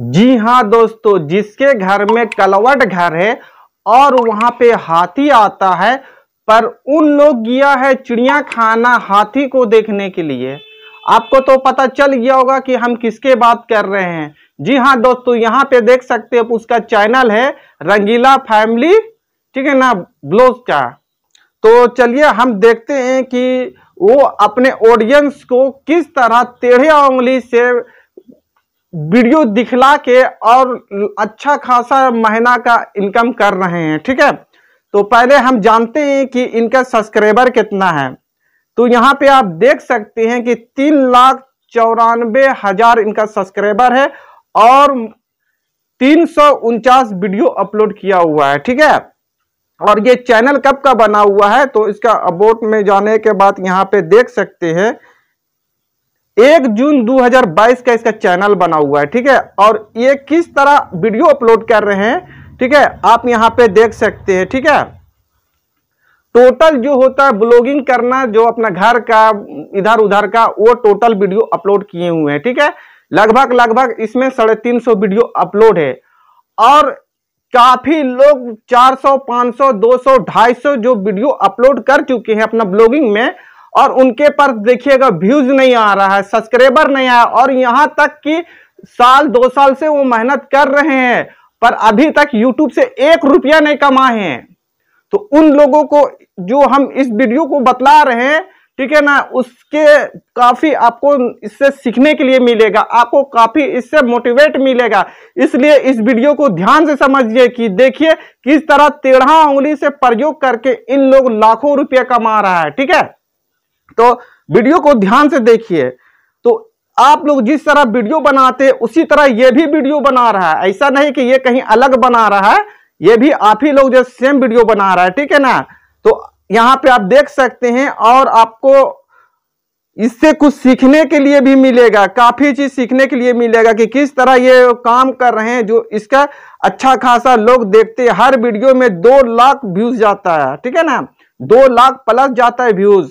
जी हाँ दोस्तों जिसके घर में कलवट घर है और वहां पे हाथी आता है पर उन लोग गया है चिड़िया खाना हाथी को देखने के लिए आपको तो पता चल गया होगा कि हम किसके बात कर रहे हैं जी हाँ दोस्तों यहाँ पे देख सकते हैं उसका चैनल है रंगीला फैमिली ठीक है ना ब्लॉग का तो चलिए हम देखते हैं कि वो अपने ऑडियंस को किस तरह टेढ़े उंगली से वीडियो दिखला के और अच्छा खासा महीना का इनकम कर रहे हैं ठीक है तो पहले हम जानते हैं कि इनका सब्सक्राइबर कितना है तो यहाँ पे आप देख सकते हैं कि तीन लाख चौरानबे हजार इनका सब्सक्राइबर है और तीन सौ उनचास वीडियो अपलोड किया हुआ है ठीक है और ये चैनल कब का बना हुआ है तो इसका अबोट में जाने के बाद यहाँ पे देख सकते हैं एक जून 2022 का इसका चैनल बना हुआ है ठीक है और ये किस तरह वीडियो अपलोड कर रहे हैं ठीक है आप यहां पे देख सकते हैं ठीक है टोटल जो होता है ब्लॉगिंग करना जो अपना घर का इधर उधर का वो टोटल वीडियो अपलोड किए हुए हैं ठीक है लगभग लगभग इसमें साढ़े तीन सौ वीडियो अपलोड है और काफी लोग 400, 500, 200, 250 जो वीडियो अपलोड कर चुके हैं अपना ब्लॉगिंग में और उनके पर देखिएगा व्यूज नहीं आ रहा है सब्सक्राइबर नहीं आया और यहाँ तक कि साल दो साल से वो मेहनत कर रहे हैं पर अभी तक यूट्यूब से एक रुपया नहीं कमाए हैं तो उन लोगों को जो हम इस वीडियो को बतला रहे हैं ठीक है ना उसके काफ़ी आपको इससे सीखने के लिए मिलेगा आपको काफ़ी इससे मोटिवेट मिलेगा इसलिए इस वीडियो को ध्यान से समझिए कि देखिए किस तरह तेरह उंगली से प्रयोग करके इन लोग लाखों रुपया कमा रहा है ठीक है तो वीडियो को ध्यान से देखिए तो आप लोग जिस तरह वीडियो बनाते उसी तरह ये भी वीडियो बना रहा है ऐसा नहीं कि ये कहीं अलग बना रहा है ये भी आप ही लोग जो सेम वीडियो बना रहा है ठीक है ना तो यहाँ पे आप देख सकते हैं और आपको इससे कुछ सीखने के लिए भी मिलेगा काफ़ी चीज़ सीखने के लिए मिलेगा कि किस तरह ये काम कर रहे हैं जो इसका अच्छा खासा लोग देखते हैं हर वीडियो में दो लाख व्यूज जाता है ठीक है ना दो लाख प्लस जाता है व्यूज़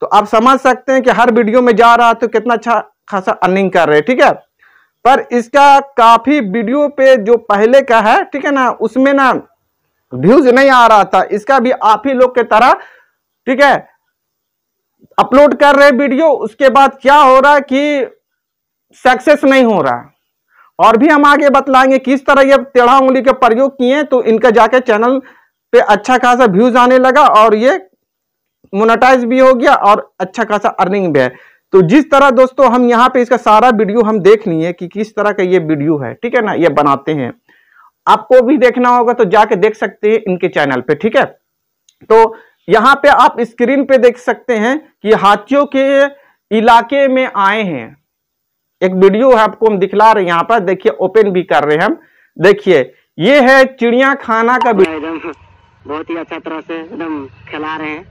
तो आप समझ सकते हैं कि हर वीडियो में जा रहा है तो कितना अच्छा खासा अर्निंग कर रहे हैं ठीक है पर इसका काफ़ी वीडियो पे जो पहले का है ठीक है ना उसमें ना व्यूज नहीं आ रहा था इसका भी आप ही लोग के तरह ठीक है अपलोड कर रहे वीडियो उसके बाद क्या हो रहा है कि सक्सेस नहीं हो रहा और भी हम आगे बतलाएंगे किस तरह ये टेढ़ा उंगली के प्रयोग किए तो इनका जाके चैनल पे अच्छा खासा व्यूज आने लगा और ये मोनाटाइज भी हो गया और अच्छा खासा अर्निंग भी है तो जिस तरह दोस्तों हम यहाँ पे इसका सारा वीडियो हम देख लिए कि किस तरह का ये वीडियो है ठीक है ना ये बनाते हैं आपको भी देखना होगा तो जाके देख सकते हैं इनके चैनल पे ठीक है तो यहाँ पे आप स्क्रीन पे देख सकते हैं कि हाथियों के इलाके में आए हैं एक वीडियो है आपको हम दिखला रहे हैं यहाँ पर देखिए ओपन भी कर रहे हैं हम देखिए ये है चिड़िया खाना का बहुत ही अच्छा तरह से एकदम खिला रहे हैं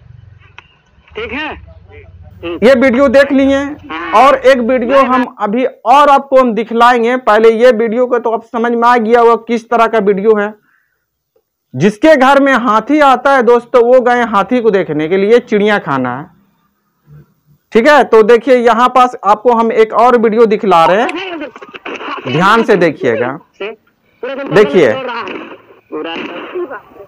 ठीक है ये वीडियो देख लिए हाँ। और एक वीडियो हम अभी और आपको हम दिखलाएंगे पहले ये वीडियो का तो आप समझ में आ गया होगा किस तरह का वीडियो है जिसके घर में हाथी आता है दोस्तों वो गए हाथी को देखने के लिए चिड़िया खाना है ठीक है तो देखिए यहाँ पास आपको हम एक और वीडियो दिखला रहे हैं ध्यान से देखिएगा देखिए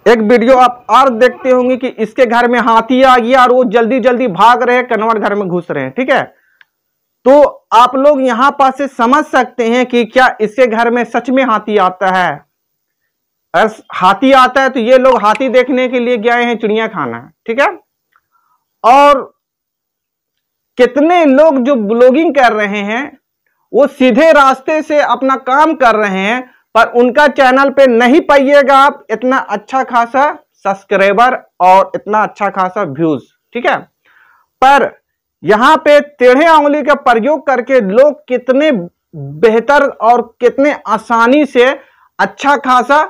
एक वीडियो आप और देखते होंगे कि इसके घर में हाथी आ गया और वो जल्दी जल्दी भाग रहे हैं घर में घुस रहे हैं ठीक है तो आप लोग यहां पास से समझ सकते हैं कि क्या इसके घर में सच में हाथी आता है हाथी आता है तो ये लोग हाथी देखने के लिए गए हैं चिड़िया खाना ठीक है और कितने लोग जो ब्लॉगिंग कर रहे हैं वो सीधे रास्ते से अपना काम कर रहे हैं पर उनका चैनल पे नहीं पाइएगा आप इतना अच्छा खासा सब्सक्राइबर और इतना अच्छा खासा व्यूज ठीक है पर यहाँ पे टेढ़े आंगली का प्रयोग करके लोग कितने बेहतर और कितने आसानी से अच्छा खासा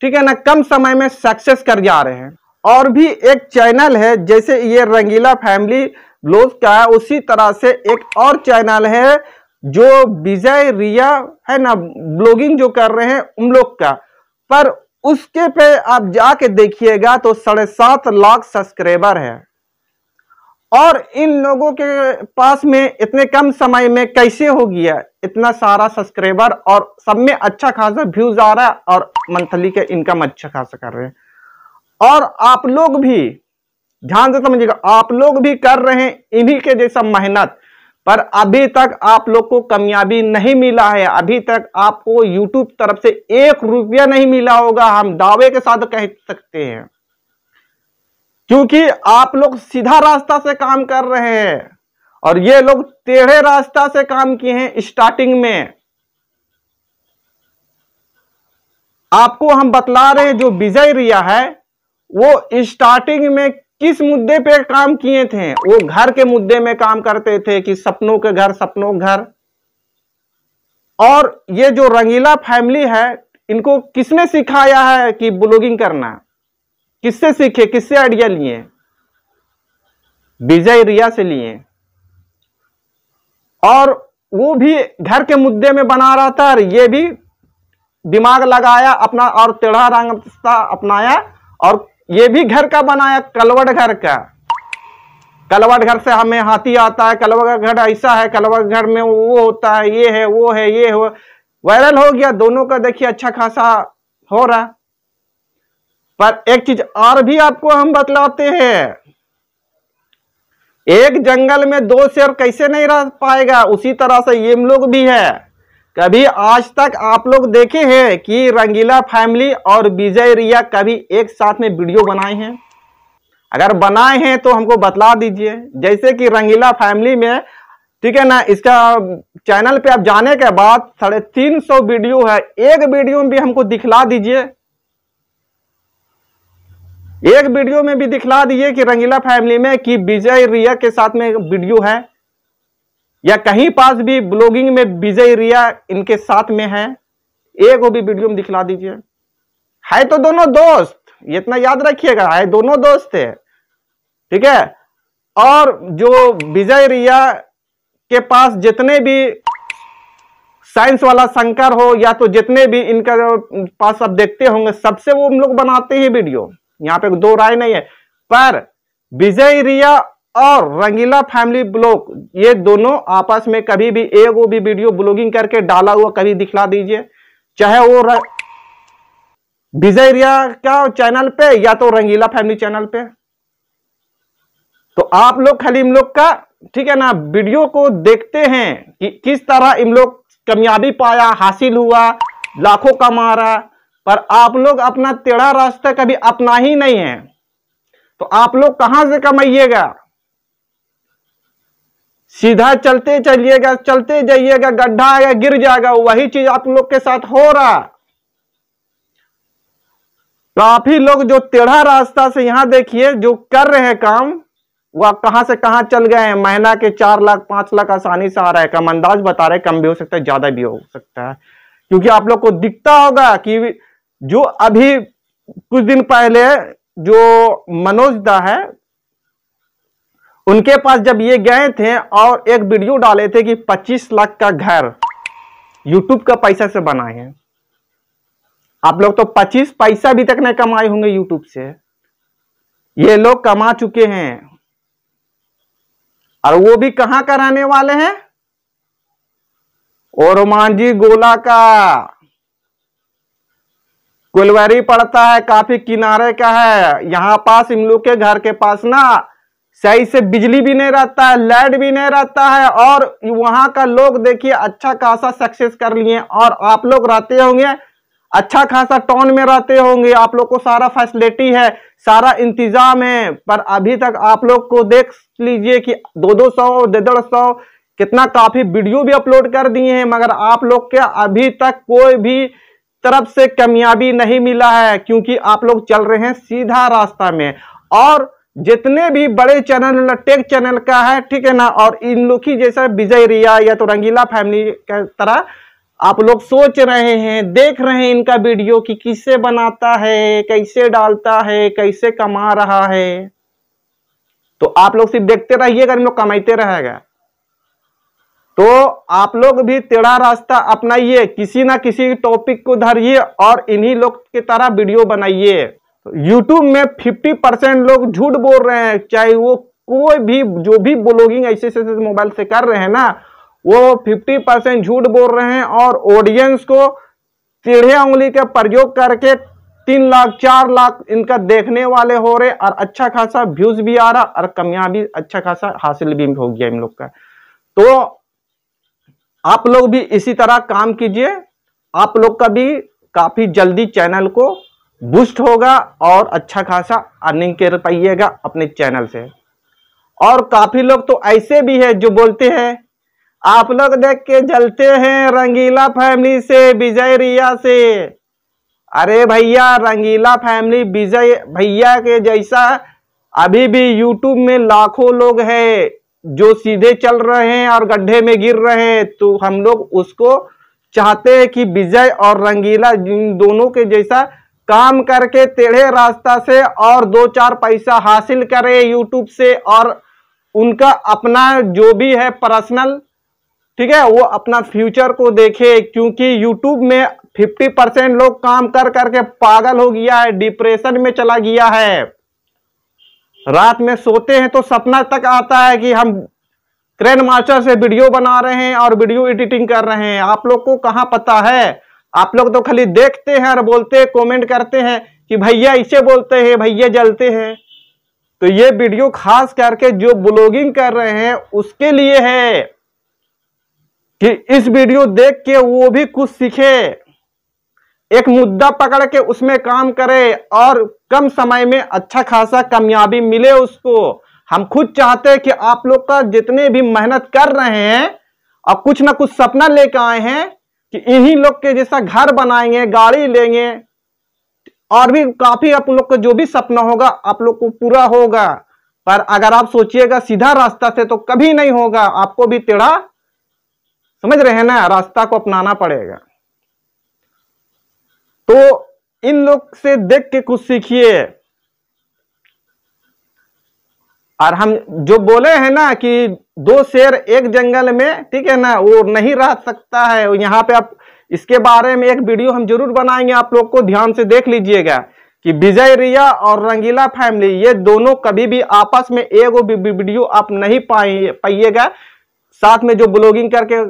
ठीक है ना कम समय में सक्सेस कर जा रहे हैं और भी एक चैनल है जैसे ये रंगीला फैमिली ब्लॉग का है उसी तरह से एक और चैनल है जो विजय रिया है ना ब्लॉगिंग जो कर रहे हैं उन लोग का पर उसके पे आप जाके देखिएगा तो साढ़े सात लाख सब्सक्राइबर है और इन लोगों के पास में इतने कम समय में कैसे हो गया इतना सारा सब्सक्राइबर और सब में अच्छा खासा व्यूज आ रहा है और मंथली के इनकम अच्छा खासा कर रहे हैं और आप लोग भी ध्यान से समझिएगा आप लोग भी कर रहे हैं इन्हीं के जैसा मेहनत पर अभी तक आप लोग को कामयाबी नहीं मिला है अभी तक आपको यूट्यूब तरफ से एक रुपया नहीं मिला होगा हम दावे के साथ कह सकते हैं क्योंकि आप लोग सीधा रास्ता से काम कर रहे हैं और ये लोग टेढ़े रास्ता से काम किए हैं स्टार्टिंग में आपको हम बतला रहे हैं जो विजय रिया है वो स्टार्टिंग में किस मुद्दे पे काम किए थे वो घर के मुद्दे में काम करते थे कि सपनों के घर सपनों घर और ये जो रंगीला फैमिली है इनको किसने सिखाया है कि ब्लॉगिंग करना किससे सीखे किससे आइडिया लिए विजय रिया से लिए और वो भी घर के मुद्दे में बना रहा था और ये भी दिमाग लगाया अपना और टेढ़ा रंग अपनाया और ये भी घर का बनाया कलवट घर का कलवट घर से हमें हाथी आता है कलवट घर ऐसा है कलवट घर में वो होता है ये है वो है ये हो वायरल हो गया दोनों का देखिए अच्छा खासा हो रहा पर एक चीज और भी आपको हम बतलाते हैं एक जंगल में दो शेर कैसे नहीं रह पाएगा उसी तरह से ये लोग भी है कभी आज तक आप लोग देखे हैं कि रंगीला फैमिली और विजय रिया कभी एक साथ में वीडियो बनाए हैं अगर बनाए हैं तो हमको बतला दीजिए जैसे कि रंगीला फैमिली में ठीक है ना इसका चैनल पे आप जाने के बाद साढ़े तीन सौ वीडियो है एक वीडियो में भी हमको दिखला दीजिए एक वीडियो में भी दिखला दीजिए कि रंगीला फैमिली में कि विजय रिया के साथ में वीडियो है या कहीं पास भी ब्लॉगिंग में विजय रिया इनके साथ में है एक वो भी वीडियो में दिखला दीजिए है तो दोनों दोस्त इतना याद रखिएगा है दोनों दोस्त है ठीक है और जो विजय रिया के पास जितने भी साइंस वाला शंकर हो या तो जितने भी इनका पास आप देखते होंगे सबसे वो हम लोग बनाते ही वीडियो यहाँ पे दो राय नहीं है पर विजय रिया और रंगीला फैमिली ब्लॉग ये दोनों आपस में कभी भी एक वो भी वीडियो ब्लॉगिंग करके डाला हुआ कभी दिखला दीजिए चाहे वो र... विजय रिया का चैनल पे या तो रंगीला फैमिली चैनल पे तो आप लोग खाली इन लोग का ठीक है ना वीडियो को देखते हैं कि किस तरह इन लोग कामयाबी पाया हासिल हुआ लाखों कमा रहा पर आप लोग अपना टेढ़ा रास्ता कभी अपना ही नहीं है तो आप लोग कहां से कमाइएगा सीधा चलते चलिएगा चलते जाइएगा गड्ढा आएगा गिर जाएगा वही चीज आप लोग के साथ हो रहा काफी तो लोग जो टेढ़ा रास्ता से यहां देखिए जो कर रहे हैं काम वह कहां से कहां चल गए हैं महीना के चार लाख पांच लाख आसानी से आ रहा है कम अंदाज बता रहे कम भी हो सकता है ज्यादा भी हो सकता है क्योंकि आप लोग को दिखता होगा कि जो अभी कुछ दिन पहले जो मनोज दा है उनके पास जब ये गए थे और एक वीडियो डाले थे कि 25 लाख का घर यूट्यूब का पैसा से बनाए हैं आप लोग तो 25 पैसा भी तक नहीं कमाए होंगे यूट्यूब से ये लोग कमा चुके हैं और वो भी कहां का रहने वाले हैं मांझी गोला का कुलवरी पड़ता है काफी किनारे का है यहां पास इन लोग के घर के पास ना सही से बिजली भी नहीं रहता है लाइट भी नहीं रहता है और वहाँ का लोग देखिए अच्छा खासा सक्सेस कर लिए और आप लोग रहते होंगे अच्छा खासा टाउन में रहते होंगे आप लोग को सारा फैसिलिटी है सारा इंतजाम है पर अभी तक आप लोग को देख लीजिए कि दो दो सौ डेढ़ सौ कितना काफ़ी वीडियो भी अपलोड कर दिए हैं मगर आप लोग के अभी तक कोई भी तरफ से कामयाबी नहीं मिला है क्योंकि आप लोग चल रहे हैं सीधा रास्ता में और जितने भी बड़े चैनल टेक चैनल का है ठीक है ना और इन लोग की जैसा विजय रिया या तो रंगीला फैमिली का तरह आप लोग सोच रहे हैं देख रहे हैं इनका वीडियो कि किससे बनाता है कैसे डालता है कैसे कमा रहा है तो आप लोग सिर्फ देखते रहिएगा इन लोग कमाते रहेगा तो आप लोग भी टेढ़ा रास्ता अपनाइए किसी ना किसी टॉपिक को धरिए और इन्हीं लोग की तरह वीडियो बनाइए यूट्यूब तो में 50 परसेंट लोग झूठ बोल रहे हैं चाहे वो कोई भी जो भी ब्लॉगिंग ऐसे ऐसे मोबाइल से कर रहे हैं ना वो 50 परसेंट झूठ बोल रहे हैं और ऑडियंस को टेढ़े उंगली का प्रयोग करके तीन लाख चार लाख इनका देखने वाले हो रहे और अच्छा खासा व्यूज भी आ रहा और कामयाबी अच्छा खासा हासिल भी हो गया इन लोग का तो आप लोग भी इसी तरह काम कीजिए आप लोग का भी काफ़ी जल्दी चैनल को बूस्ट होगा और अच्छा खासा अर्निंग कर पाइएगा अपने चैनल से और काफ़ी लोग तो ऐसे भी हैं जो बोलते हैं आप लोग देख के जलते हैं रंगीला फैमिली से विजय रिया से अरे भैया रंगीला फैमिली विजय भैया के जैसा अभी भी यूट्यूब में लाखों लोग हैं जो सीधे चल रहे हैं और गड्ढे में गिर रहे हैं तो हम लोग उसको चाहते हैं कि विजय और रंगीला जिन दोनों के जैसा काम करके टेढ़े रास्ता से और दो चार पैसा हासिल करें यूट्यूब से और उनका अपना जो भी है पर्सनल ठीक है वो अपना फ्यूचर को देखे क्योंकि यूट्यूब में 50 परसेंट लोग काम कर करके पागल हो गया है डिप्रेशन में चला गया है रात में सोते हैं तो सपना तक आता है कि हम क्रेन मास्टर से वीडियो बना रहे हैं और वीडियो एडिटिंग कर रहे हैं आप लोग को कहाँ पता है आप लोग तो खाली देखते हैं और बोलते हैं कमेंट करते हैं कि भैया इसे बोलते हैं भैया जलते हैं तो ये वीडियो खास करके जो ब्लॉगिंग कर रहे हैं उसके लिए है कि इस वीडियो देख के वो भी कुछ सीखे एक मुद्दा पकड़ के उसमें काम करे और कम समय में अच्छा खासा कामयाबी मिले उसको हम खुद चाहते हैं कि आप लोग का जितने भी मेहनत कर रहे हैं और कुछ ना कुछ सपना लेकर आए हैं कि इन्हीं लोग के जैसा घर बनाएंगे गाड़ी लेंगे और भी काफी आप लोग का जो भी सपना होगा आप लोग को पूरा होगा पर अगर आप सोचिएगा सीधा रास्ता से तो कभी नहीं होगा आपको भी टेढ़ा समझ रहे हैं ना रास्ता को अपनाना पड़ेगा तो इन लोग से देख के कुछ सीखिए और हम जो बोले हैं ना कि दो शेर एक जंगल में ठीक है ना वो नहीं रह सकता है यहाँ पे आप इसके बारे में एक वीडियो हम जरूर बनाएंगे आप लोग को ध्यान से देख लीजिएगा कि विजय रिया और रंगीला फैमिली ये दोनों कभी भी आपस में एगो वीडियो आप नहीं पाए पाइएगा साथ में जो ब्लॉगिंग करके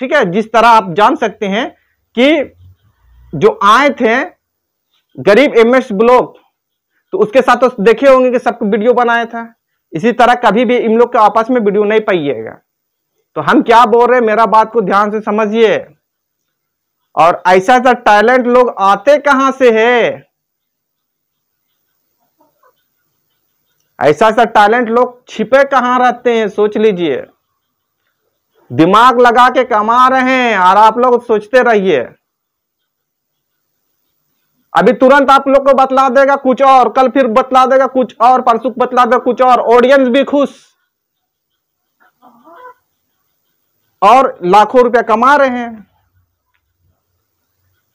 ठीक है जिस तरह आप जान सकते हैं कि जो आए थे गरीब एम ब्लॉग तो उसके साथ तो देखे होंगे कि सबको वीडियो बनाया था इसी तरह कभी भी इन लोग के आपस में वीडियो नहीं पाइएगा तो हम क्या बोल रहे हैं मेरा बात को ध्यान से समझिए और ऐसा ऐसा टैलेंट लोग आते कहां से है ऐसा ऐसा टैलेंट लोग छिपे कहां रहते हैं सोच लीजिए दिमाग लगा के कमा रहे हैं और आप लोग सोचते रहिए अभी तुरंत आप लोग को बतला देगा कुछ और कल फिर बतला देगा कुछ और परसुख बतला देगा कुछ और ऑडियंस भी खुश और लाखों रुपया कमा रहे हैं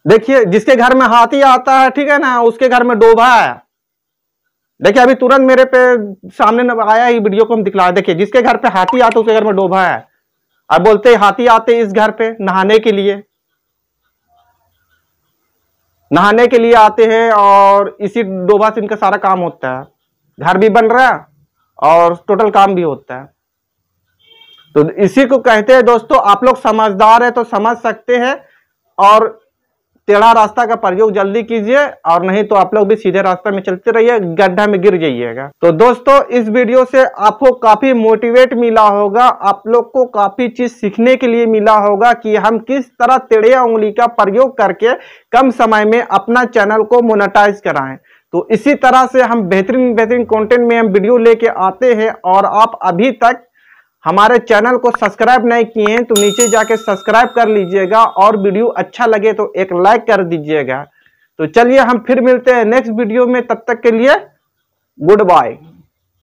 देखिए जिसके घर में हाथी आता है ठीक है ना उसके घर में डोभा है देखिए अभी तुरंत मेरे पे सामने आया ही वीडियो को हम दिखला देखिए जिसके घर पे हाथी आता है उसके घर में डोभा है अब बोलते हाथी आते इस घर पे नहाने के लिए नहाने के लिए आते हैं और इसी डोभा से इनका सारा काम होता है घर भी बन रहा है और टोटल काम भी होता है तो इसी को कहते हैं दोस्तों आप लोग समझदार है तो समझ सकते हैं और टेढ़ा रास्ता का प्रयोग जल्दी कीजिए और नहीं तो आप लोग भी सीधे रास्ते में चलते रहिए गड्ढा में गिर जाइएगा तो दोस्तों इस वीडियो से आपको काफी मोटिवेट मिला होगा आप लोग को काफी चीज सीखने के लिए मिला होगा कि हम किस तरह टेढ़े उंगली का प्रयोग करके कम समय में अपना चैनल को मोनेटाइज कराएं तो इसी तरह से हम बेहतरीन बेहतरीन कंटेंट में हम वीडियो लेके आते हैं और आप अभी तक हमारे चैनल को सब्सक्राइब नहीं किए हैं तो नीचे जाके सब्सक्राइब कर लीजिएगा और वीडियो अच्छा लगे तो एक लाइक कर दीजिएगा तो चलिए हम फिर मिलते हैं नेक्स्ट वीडियो में तब तक के लिए गुड बाय